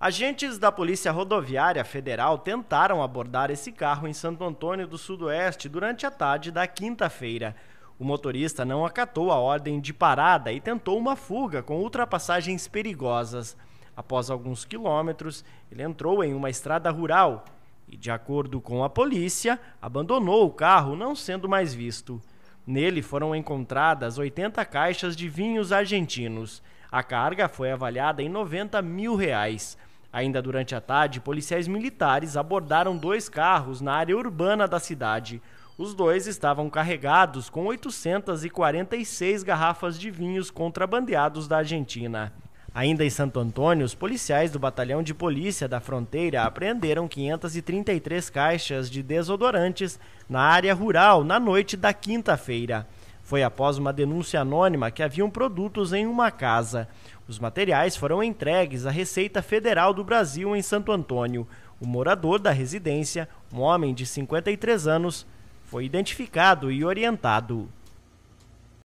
Agentes da Polícia Rodoviária Federal tentaram abordar esse carro em Santo Antônio do Sudoeste durante a tarde da quinta-feira. O motorista não acatou a ordem de parada e tentou uma fuga com ultrapassagens perigosas. Após alguns quilômetros, ele entrou em uma estrada rural e, de acordo com a polícia, abandonou o carro, não sendo mais visto. Nele foram encontradas 80 caixas de vinhos argentinos. A carga foi avaliada em 90 mil reais. Ainda durante a tarde, policiais militares abordaram dois carros na área urbana da cidade. Os dois estavam carregados com 846 garrafas de vinhos contrabandeados da Argentina. Ainda em Santo Antônio, os policiais do Batalhão de Polícia da Fronteira apreenderam 533 caixas de desodorantes na área rural na noite da quinta-feira. Foi após uma denúncia anônima que haviam produtos em uma casa. Os materiais foram entregues à Receita Federal do Brasil em Santo Antônio. O morador da residência, um homem de 53 anos, foi identificado e orientado.